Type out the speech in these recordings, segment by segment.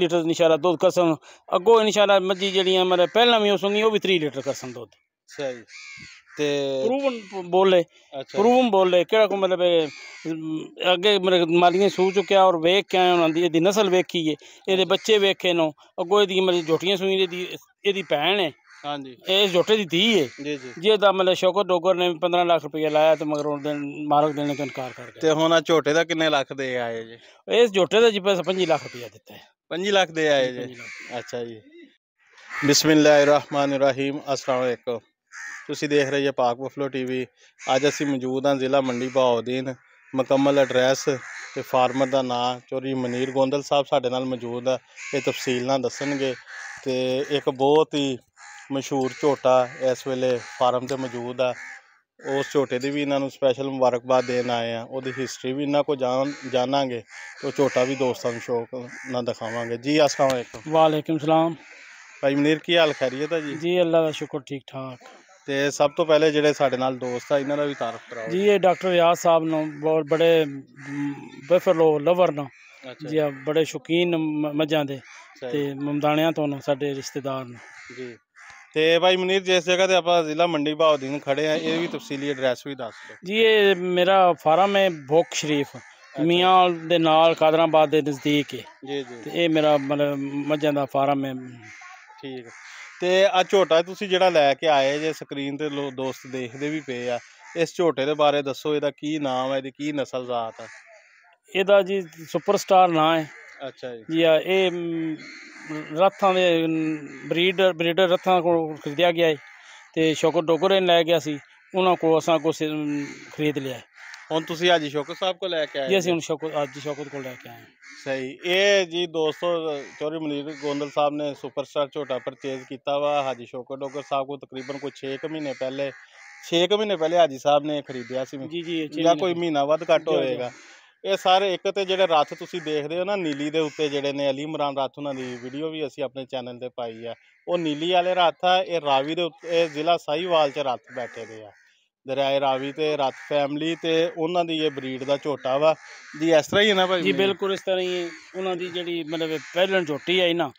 Litre ਇਨਸ਼ਾਅੱਲਾ ਦੁੱਧ ਕਸਮ ਅੱਗੋ ਇਨਸ਼ਾਅੱਲਾ ਮੱਝੀ ਜਿਹੜੀਆਂ ਮਰੇ ਪਹਿਲਾਂ ਵੀ ਉਸੋਂਗੀ ਉਹ ਵੀ 3 ਲੀਟਰ ਕਸਮ ਦੁੱਧ ਸਹੀ ਤੇ ਪ੍ਰੂਵਨ ਬੋਲੇ ਪ੍ਰੂਵਨ ਬੋਲੇ ਕਿਹੜਾ ਕੋ ਮਤਲਬ ਅੱਗੇ ਮਰੇ ਮਾਲੀਆਂ ਸੂ ਚੁੱਕਿਆ ਔਰ ਵੇਖ ਕੇ ਆਏ ਉਹਨਾਂ ਦੀ ਇਹਦੀ ਨਸਲ ਵੇਖੀ ਏ ਇਹਦੇ ਬੱਚੇ ਵੇਖੇ ਨੋ ਅੱਗੋ ਇਹਦੀ ਮਰੇ ਝੋਟੀਆਂ ਸੂਈ ਦੀ ਇਹਦੀ ਭੈਣ ਏ ਹਾਂਜੀ ਇਹ ਝੋਟੇ ਦੀ ਧੀ ਏ ਜੀ ਜੀ ਜੇ ਤਾਂ ਮਤਲਬ ਸ਼ੋਕਰ ਡੋਗਰ ਨੇ 15 ਲੱਖ ਰੁਪਏ ਲਾਇਆ ਤੇ ਮਗਰ ਉਹ ਦਿਨ ਮਾਰਕ ਦੇਣ ਤੋਂ ਇਨਕਾਰ ਕਰ ਗਿਆ ਤੇ ਹੁਣ ਆ ਝੋਟੇ ਦਾ ਕਿੰਨੇ ਲੱਖ ਦੇ ਆਏ ਜੀ ਇਸ ਝੋਟੇ ਦਾ ਜੀ 25 ਲੱਖ ਰੁਪਏ ਦਿੱਤੇ 5 ਲੱਖ ਦੇ ਆਏ ਜੀ ਅੱਛਾ ਜੀ ਬਿਸਮਿਲ੍ਲਾਹਿਰਰahmanirrahim ਅਸਲਾਮ ਅਲੈਕੁਮ ਤੁਸੀਂ ਦੇਖ ਰਹੇ ਹੋ ਪਾਕ ਬਫਲੋ ਟੀਵੀ ਅੱਜ ਅਸੀਂ ਮੌਜੂਦ ਹਾਂ ਜ਼ਿਲ੍ਹਾ ਮੰਡੀ ਬਾਉਦੀਨ ਮੁਕੰਮਲ ਐਡਰੈਸ ਤੇ ਫਾਰਮਰ ਦਾ ਨਾਮ ਚੋਰੀ ਮਨੀਰ ਗੋਂਦਲ ਸਾਹਿਬ ਸਾਡੇ ਨਾਲ ਮੌਜੂਦ ਆ ਇਹ ਤਫਸੀਲ ਨਾਲ ਦੱਸਣਗੇ ਤੇ ਇੱਕ ਬਹੁਤ ਹੀ ਮਸ਼ਹੂਰ ਝੋਟਾ ਇਸ ਵੇਲੇ ਫਾਰਮ ਤੇ ਮੌਜੂਦ ਆ ਉਸ ਝੋਟੇ ਦੀ ਵੀ ਇਹਨਾਂ ਨੂੰ ਸਪੈਸ਼ਲ ਮੁਬਾਰਕਬਾਦ ਦੇਣ ਆਏ ਆ ਉਹਦੀ ਹਿਸਟਰੀ ਵੀ ਇਹਨਾਂ ਕੋ ਜਾਣ ਜਾਣਾਂਗੇ ਤੇ ਉਹ ਝੋਟਾ ਵੀ ਦੋਸਤਾਂ ਨੂੰ ਸ਼ੌਕ ਨਾਲ ਦਿਖਾਵਾਂਗੇ ਜੀ ਅਸਲਾਮ ਵਾਲੇਕੁਮ ਵਾਲੇਕੁਮ ਸਲਾਮ ਭਾਈ ਮਨੀਰ ਕੀ ਹਾਲ ਖੈਰੀਅਤ ਹੈ ਜੀ ਜੀ ਅੱਲਾ ਦਾ ਸ਼ੁਕਰ ਠੀਕ ਠਾਕ ਤੇ ਸਭ ਤੋਂ ਪਹਿਲੇ ਜਿਹੜੇ ਸਾਡੇ ਨਾਲ ਦੋਸਤ ਆ ਇਹਨਾਂ ਦਾ ਵੀ ਤਾਰਫ ਕਰਾਓ ਜੀ ਇਹ ਡਾਕਟਰ ਯਾਸ ਸਾਹਿਬ ਨੂੰ ਬਹੁਤ ਬੜੇ ਲੋ ਲਵਰ ਨਾ ਜੀ ਬੜੇ ਸ਼ੌਕੀਨ ਮਜਾਂ ਦੇ ਤੇ ਮਮਦਾਨਿਆਂ ਤੋਂ ਸਾਡੇ ਰਿਸ਼ਤੇਦਾਰ ਨੇ ਜੀ ਤੇ ਭਾਈ ਮਨੀਰ ਜਿਸ ਜਗ੍ਹਾ ਤੇ ਆਪਾਂ ਜ਼ਿਲ੍ਹਾ ਮੰਡੀ ਬਾਉਦੀਨ ਖੜੇ ਆ ਇਹ ਵੀ ਤਫਸੀਲੀ ਐਡਰੈਸ ਵੀ ਦੱਸ ਦਿਓ ਜੀ ਇਹ ਮੇਰਾ ਫਾਰਮ ਹੈ ਬੋਖ ਸ਼ਰੀਫ ਮੀਆਂ ਦੇ ਨਾਲ ਕਾਦਰਾਬਾਦ ਦੇ ਨਜ਼ਦੀਕ ਹੈ ਜੀ ਜੀ ਤੇ ਇਹ ਮੇਰਾ ਮਤਲਬ ਮੱਝਾਂ ਦਾ ਫਾਰਮ ਹੈ ਠੀਕ ਤੇ ਆ ਝੋਟਾ ਤੁਸੀਂ ਜਿਹੜਾ ਲੈ ਕੇ ਆਏ ਜੇ ਸਕਰੀਨ ਤੇ ਲੋ- ਦੋਸਤ ਦੇਖਦੇ ਵੀ ਪਏ ਆ ਇਸ ਝੋਟੇ ਦੇ ਬਾਰੇ ਦੱਸੋ ਇਹਦਾ ਕੀ ਨਾਮ ਹੈ ਇਹਦੀ ਕੀ ਨਸਲ ਜ਼ਾਤ ਹੈ ਇਹਦਾ ਜੀ ਸੁਪਰਸਟਾਰ ਨਾਂ ਹੈ ਅੱਛਾ ਜੀ ਜੀ ਇਹ ਰੱਥਾਂ ਦੇ ਬਰੀਡ ਬਰੀਡਰ ਰੱਥਾਂ ਕੋਲ ਖਰੀਦਿਆ ਗਿਆ ਹੈ ਤੇ ਸ਼ੌਕਰ ਡੋਗਰੇ ਲੈ ਗਿਆ ਸੀ ਉਹਨਾਂ ਕੋਲ ਅਸਾਂ ਕੁਝ ਖਰੀਦ ਲਿਆ ਹੁਣ ਤੁਸੀਂ ਅੱਜ ਸ਼ੌਕਰ ਸਾਹਿਬ ਕੋਲ ਲੈ ਕੇ ਆਏ ਜੀ ਅਸੀਂ ਹੁਣ ਸ਼ੌਕਰ ਅੱਜ ਸ਼ੌਕਰ ਕੋਲ ਲੈ ਕੇ ਆਏ ਸਹੀ ਇਹ ਜੀ ਦੋਸਤੋ ਚੋਰੀ ਮਨੀਰ ਗੋਂਦਲ ਸਾਹਿਬ ਨੇ ਸੁਪਰਸਟਾਰ ਝੋਟਾ ਪਰਚੇਜ਼ ਕੀਤਾ ਵਾ ਹਾਜੀ ਸ਼ੌਕਰ ਡੋਗਰ ਸਾਹਿਬ ਕੋਲ ਤਕਰੀਬਨ ਕੋਈ 6 ਮਹੀਨੇ ਪਹਿਲੇ 6 ਮਹੀਨੇ ਪਹਿਲੇ ਹਾਜੀ ਸਾਹਿਬ ਨੇ ਖਰੀਦਿਆ ਸੀ ਜੀ ਜੀ ਜਾਂ ਕੋਈ ਮਹੀਨਾ ਵੱਧ ਘੱਟ ਹੋਏਗਾ ਇਹ ਸਾਰੇ ਇੱਕ ਤੇ ਜਿਹੜੇ ਰੱਥ ਤੁਸੀਂ ਦੇਖਦੇ ਹੋ ਨਾ ਨੀਲੀ ਦੇ ਉੱਤੇ ਜਿਹੜੇ ਨੇ ਅਲੀ ਇਮਰਾਨ ਰੱਥ ਉਹਨਾਂ ਦੀ ਵੀਡੀਓ ਵੀ ਅਸੀਂ ਆਪਣੇ ਚੈਨਲ ਤੇ ਪਾਈ ਆ ਉਹ ਨੀਲੀ ਵਾਲੇ ਰੱਥ ਆ ਇਹ ਰਾਵੀ ਦੇ ਉੱਤੇ ਜ਼ਿਲ੍ਹਾ ਸਾਈਵਾਲ 'ਚ ਰੱਥ ਬੈਠੇ ਦੇ ਆ ਦਰਿਆਏ ਰਾਵੀ ਤੇ ਰੱਥ ਫੈਮਿਲੀ ਤੇ ਉਹਨਾਂ ਦੀ ਇਹ ਬਰੀਡ ਦਾ ਝੋਟਾ ਵਾ ਜੀ ਇਸ ਤਰ੍ਹਾਂ ਹੀ ਹੈ ਨਾ ਭਾਈ ਜੀ ਬਿਲਕੁਲ ਇਸ ਤਰ੍ਹਾਂ ਹੀ ਹੈ ਉਹਨਾਂ ਦੀ ਜਿਹੜੀ ਮਤਲਬ ਪਹਿਲਣ ਝੋਟੀ ਹੈ ਨਾ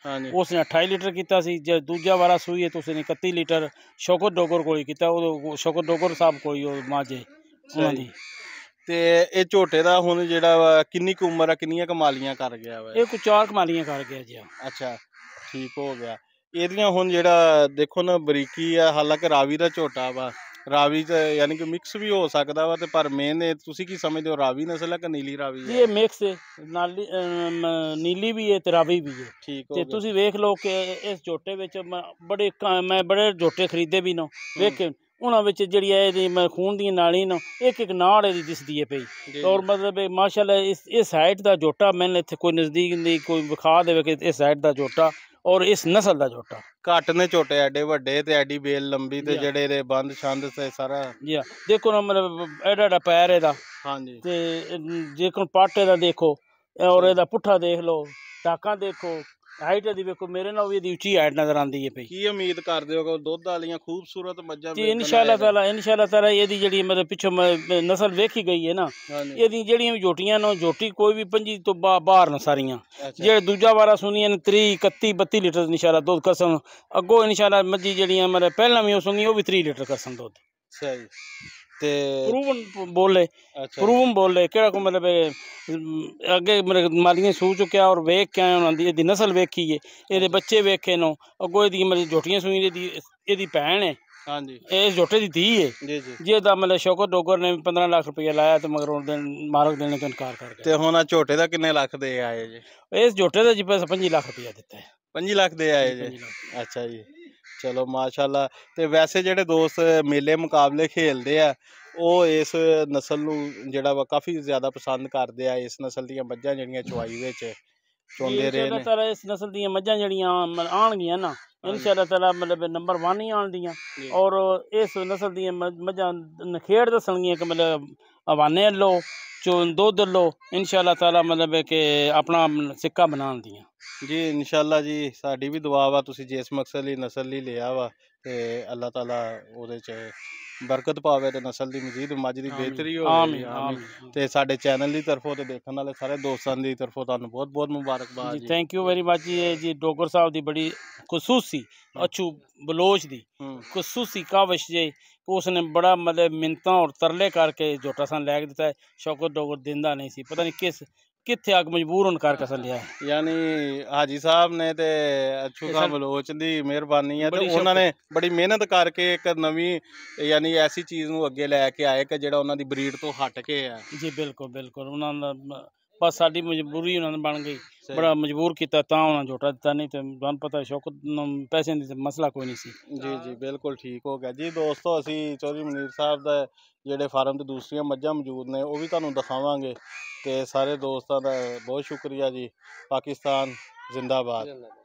ਉਸ ਨੇ 28 ਲੀਟਰ ਕੀਤਾ ਸੀ ਜੇ ਦੂਜਾ ਵਾਰਾ ਸੂਈ ਹੈ ਤੁਸੀਂ ਨੇ 31 ਲੀਟਰ ਸ਼ੋਕਰ ਡੋਗਰ ਕੋਲ ਕੀਤਾ ਉਹ ਸ਼ੋਕਰ ਡੋਗਰ ਸਾਹਿਬ ਕੋਈ ਉਹ ਮਾਜੇ ਉਹਨਾਂ ਦੀ ਤੇ ਇਹ ਝੋਟੇ ਦਾ ਹੁਣ ਜਿਹੜਾ ਵਾ, ਕਿੰਨੀ ਕੁ ਉਮਰ ਆ ਕਿੰਨੀਆਂ ਕਮਾਲੀਆਂ ਕਰ ਗਿਆ ਵਾ ਇਹ? ਕੋ ਚਾਰ ਕਮਾਲੀਆਂ ਕਰ ਗਿਆ ਜੀ ਅੱਛਾ ਠੀਕ ਹੋ ਗਿਆ ਇਹਦੀਆਂ ਹੁਣ ਜਿਹੜਾ ਦੇਖੋ ਨਾ ਬਰੀਕੀ ਆ ਹਾਲਾਂਕਿ ਰਾਵੀ ਦਾ ਝੋਟਾ ਵਾ ਰਾਵੀ ਚ ਯਾਨੀ ਕਿ ਮਿਕਸ ਵੀ ਹੋ ਸਕਦਾ ਵਾ ਤੇ ਪਰ ਮੇਨ ਇਹ ਤੁਸੀਂ ਕੀ ਸਮਝਦੇ ਹੋ ਰਾਵੀ ਨਸਲ ਆ ਕਿ ਨੀਲੀ ਰਾਵੀ ਇਹ ਮਿਕਸ ਹੈ ਨਾਲੀ ਨੀਲੀ ਵੀ ਹੈ ਤੇ ਰਾਵੀ ਵੀ ਹੈ ਠੀਕ ਹੋ ਤੇ ਤੁਸੀਂ ਵੇਖ ਲਓ ਕਿ ਇਸ ਝੋਟੇ ਵਿੱਚ ਮੈਂ ਬੜੇ ਮੈਂ ਬੜੇ ਝੋਟੇ ਖਰੀਦੇ ਵੀ ਨਾ ਵੇਖ ਕੇ ਉਹਨਾਂ ਵਿੱਚ ਜਿਹੜੀ ਹੈ ਇਹਦੀ ਖੂਨ ਦੀ ਨਾਲੀ ਨੂੰ ਇੱਕ ਇੱਕ ਨਾੜ ਇਹਦੀ ਦਿਸਦੀ ਹੈ ਪਈ ਔਰ ਮਤਲਬ ਇਹ ਮਾਸ਼ਾਅੱਲਾ ਇਸ ਇਸ ਹਾਈਟ ਦਾ ਜੋਟਾ ਮੈਂ ਇੱਥੇ ਕੋਈ ਨਜ਼ਦੀਕ ਨਹੀਂ ਕੋਈ ਵਿਖਾ ਦੇਵੇ ਕਿ ਇਸ ਸਾਈਡ ਦਾ ਜੋਟਾ ਔਰ ਇਸ ਨਸਲ ਦਾ ਜੋਟਾ ਘੱਟ ਨੇ ਛੋਟੇ ਐਡੇ ਵੱਡੇ ਤੇ ਐਡੀ ਬੇਲ ਲੰਬੀ ਤੇ ਜਿਹੜੇ ਇਹਦੇ ਬੰਦ ਛੰਦ ਤੇ ਸਾਰਾ ਜੀ ਹਾਂ ਦੇਖੋ ਨਾ ਮਤਲਬ ਐਡਾ ਐਡਾ ਪੈਰ ਇਹਦਾ ਹਾਂਜੀ ਤੇ ਜੇ ਕੋਈ ਪਾਟੇ ਦਾ ਦੇਖੋ ਔਰ ਇਹਦਾ ਪੁੱਠਾ ਦੇਖ ਲਓ ਟਾਕਾਂ ਦੇਖੋ ਹਾਈਟ ਦੀ ਵੇਖੋ ਮੇਰੇ ਨਾਲ ਵੀ ਇਹਦੀ ਉੱਚੀ ਹਾਈਟ ਨਜ਼ਰ ਆਉਂਦੀ ਹੈ ਪਈ ਕੀ ਉਮੀਦ ਕਰਦੇ ਹੋ ਕਿ ਦੁੱਧ ਵਾਲੀਆਂ ਖੂਬਸੂਰਤ ਮੱਝਾਂ ਤੇ ਇਨਸ਼ਾਅੱਲਾ ਤਾਲਾ ਇਨਸ਼ਾਅੱਲਾ ਤਾਲਾ ਇਹਦੀ ਜਿਹੜੀ ਮਤਲਬ ਪਿੱਛੋਂ ਨਸਲ ਵੇਖੀ ਗਈ ਹੈ ਨਾ ਇਹਦੀ ਜਿਹੜੀਆਂ ਵੀ ਜੋਟੀਆਂ ਨੇ ਜੋਟੀ ਕੋਈ ਵੀ 25 ਤੋਂ ਬਾਹਰ ਨਾ ਸਾਰੀਆਂ ਜਿਹੜੇ ਦੂਜਾ ਵਾਰਾ ਸੁਣੀਆਂ ਨੇ 30 31 32 ਲੀਟਰ ਇਨਸ਼ਾਅੱਲਾ ਦੁੱਧ ਕਸਮ ਅੱਗੋਂ ਇਨਸ਼ਾਅੱਲਾ ਮੱਝੀ ਜਿਹੜੀਆਂ ਮਤਲਬ ਪਹਿਲਾਂ ਵੀ ਉਹ ਸੁਣੀ ਉਹ ਵੀ 3 ਲੀਟਰ ਕਸਮ ਦੁੱਧ ਸਹੀ ਤੇ ਪ੍ਰੂਵਨ ਬੋਲੇ ਪ੍ਰੂਵਨ ਬੋਲੇ ਕਿਹੜਾ ਕੋ ਮਤਲਬ ਅੱਗੇ ਮਾਲੀਆਂ ਸੂ ਚੁੱਕਿਆ ਔਰ ਵੇਖ ਕੇ ਆਏ ਉਹਨਾਂ ਦੀ ਇਹਦੀ ਨਸਲ ਵੇਖੀ ਏ ਇਹਦੇ ਬੱਚੇ ਵੇਖੇ ਨੋ ਅੱਗੋ ਇਹਦੀ ਮਤਲਬ ਝੋਟੀਆਂ ਸੂਈ ਦੀ ਇਹਦੀ ਭੈਣ ਏ ਹਾਂਜੀ ਇਹ ਝੋਟੇ ਦੀ ਧੀ ਏ ਜੀ ਜੀ ਜੇ ਤਾਂ ਮਤਲਬ ਸ਼ੋਕਰ ਡੋਗਰ ਨੇ 15 ਲੱਖ ਰੁਪਏ ਲਾਇਆ ਤੇ ਮਗਰ ਉਹਨਾਂ ਦੇ ਮਾਰਕ ਦੇਣ ਤੋਂ ਇਨਕਾਰ ਕਰ ਗਿਆ ਤੇ ਹੁਣ ਆ ਝੋਟੇ ਦਾ ਕਿੰਨੇ ਲੱਖ ਦੇ ਆਏ ਜੀ ਇਸ ਝੋਟੇ ਦਾ ਜੀ 25 ਲੱਖ ਰੁਪਏ ਦਿੱਤਾ 5 ਲੱਖ ਦੇ ਆਏ ਜੀ ਅੱਛਾ ਜੀ ਚਲੋ ਮਾਸ਼ਾਅੱਲਾ ਤੇ ਵੈਸੇ ਜਿਹੜੇ ਦੋਸਤ ਮੇਲੇ ਮੁਕਾਬਲੇ ਖੇਲਦੇ ਆ ਉਹ ਇਸ ਨਸਲ ਨੂੰ ਜਿਹੜਾ ਵਾ ਕਾਫੀ ਜ਼ਿਆਦਾ ਪਸੰਦ ਕਰਦੇ ਆ ਇਸ ਨਸਲ ਦੀਆਂ ਮੱਝਾਂ ਜਿਹੜੀਆਂ ਚੁਆਈ ਵਿੱਚ ਚੁੰਦੇ ਰਹੇ ਨੇ ਤਾਲਾ ਇਸ ਨਸਲ ਦੀਆਂ ਮੱਝਾਂ ਜਿਹੜੀਆਂ ਆਣਗੀਆਂ ਨਾ ਇਨਸ਼ਾਅੱਲਾ ਤਾਲਾ ਮਤਲਬ ਨੰਬਰ 1 ਹੀ ਆਣਦੀਆਂ ਔਰ ਇਸ ਨਸਲ ਦੀਆਂ ਮੱਝਾਂ ਨਖੇੜ ਦੱਸਣਗੀਆਂ ਕਿ ਮਤਲਬ ਹਵਾਨੇ ਲੋ ਚੋਂ ਦੁੱਧ ਲੋ ਇਨਸ਼ਾਅੱਲਾ ਤਾਲਾ ਮਤਲਬ ਹੈ ਕਿ ਆਪਣਾ ਸਿੱਕਾ ਬਣਾਉਣ ਦੀਆਂ ਜੀ ਇਨਸ਼ਾਅੱਲਾ ਜੀ ਸਾਡੀ ਵੀ ਦੁਆ ਵਾ ਤੁਸੀਂ ਜਿਸ ਮਕਸਦ ਲਈ ਨਸਲ ਲਈ ਲਿਆ ਵਾ ਤੇ ਅੱਲਾਹ ਤਾਲਾ ਉਹਦੇ ਚ ਬਰਕਤ ਪਾਵੇ ਤੇ ਨਸਲ ਦੀ ਮਜ਼ੀਦ ਮੱਝ ਦੀ ਬਿਹਤਰੀ ਹੋਵੇ ਆਮੀਨ ਤੇ ਸਾਡੇ ਚੈਨਲ ਦੀ ਤਰਫੋਂ ਤੇ ਦੇਖਣ ਵਾਲੇ ਸਾਰੇ ਦੋਸਤਾਂ ਦੀ ਤਰਫੋਂ ਤੁਹਾਨੂੰ ਬਹੁਤ ਬਹੁਤ ਮੁਬਾਰਕਬਾਦ ਜੀ ਥੈਂਕ ਯੂ ਵੈਰੀ ਮੱਚ ਜੀ ਜੀ ਡੋਗਰ ਸਾਹਿਬ ਦੀ ਬੜੀ ਖਸੂਸੀ ਅਛੂ ਬਲੋਚ ਦੀ ਖਸੂਸੀ ਕਾਵਸ਼ ਜੇ ਉਸ ਨੇ ਬੜਾ ਮਤਲਬ ਮਿੰਤਾਂ ਔਰ ਤਰਲੇ ਕਰਕੇ ਜੋਟਾ ਸਾਂ ਲੈ ਕੇ ਦਿੱਤਾ ਸ਼ੌਕਤ ਡੋਗਰ ਦਿੰਦਾ ਨਹੀਂ ਸੀ ਪਤਾ ਨਹੀਂ ਕਿਸ ਕਿੱਥੇ ਕੇ ਮਜਬੂਰ ਹੋਣ ਕਸਨ ਲਿਆ ਯਾਨੀ ਹਾਜੀ ਸਾਹਿਬ ਨੇ ਤੇ ਅਛੂ ਖਾਨ ਬਲੋਚ ਦੀ ਮਿਹਰਬਾਨੀ ਹੈ ਤੇ ਉਹਨਾਂ ਨੇ ਬੜੀ ਮਿਹਨਤ ਕਰਕੇ ਇੱਕ ਨਵੀਂ ਯਾਨੀ ਐਸੀ ਚੀਜ਼ ਨੂੰ ਅੱਗੇ ਲੈ ਕੇ ਆਏ ਕਿ ਜਿਹੜਾ ਉਹਨਾਂ ਦੀ ਬਰੀਡ ਤੋਂ ਹਟ ਕੇ ਆ ਜੀ ਬਿਲਕੁਲ ਬਿਲਕੁਲ ਉਹਨਾਂ ਦਾ ਬਸ ਸਾਡੀ ਮਜਬੂਰੀ ਉਹਨਾਂ ਨੇ ਬਣ ਗਈ ਬੜਾ ਮਜਬੂਰ ਕੀਤਾ ਤਾਂ ਉਹਨਾਂ ਝੋਟਾ ਦਿੱਤਾ ਨਹੀਂ ਤੇ ਤੁਹਾਨੂੰ ਪਤਾ ਸ਼ੌਕਤ ਪੈਸੇ ਦੀ ਮਸਲਾ ਕੋਈ ਨਹੀਂ ਸੀ ਜੀ ਜੀ ਬਿਲਕੁਲ ਠੀਕ ਹੋ ਗਿਆ ਜੀ ਦੋਸਤੋ ਅਸੀਂ ਚੌਧਰੀ ਮਨੀਰ ਸਾਹਿਬ ਦਾ ਜਿਹੜੇ ਫਾਰਮ ਤੇ ਦੂਸਰੀਆਂ ਮੱਝਾਂ ਮੌਜੂਦ ਨੇ ਉਹ ਵੀ ਤੁਹਾਨੂੰ ਦਿਖਾਵਾਂਗੇ ਤੇ ਸਾਰੇ ਦੋਸਤਾਂ ਦਾ ਬਹੁਤ ਸ਼ੁਕਰੀਆ ਜੀ ਪਾਕਿਸਤਾਨ ਜ਼ਿੰਦਾਬਾਦ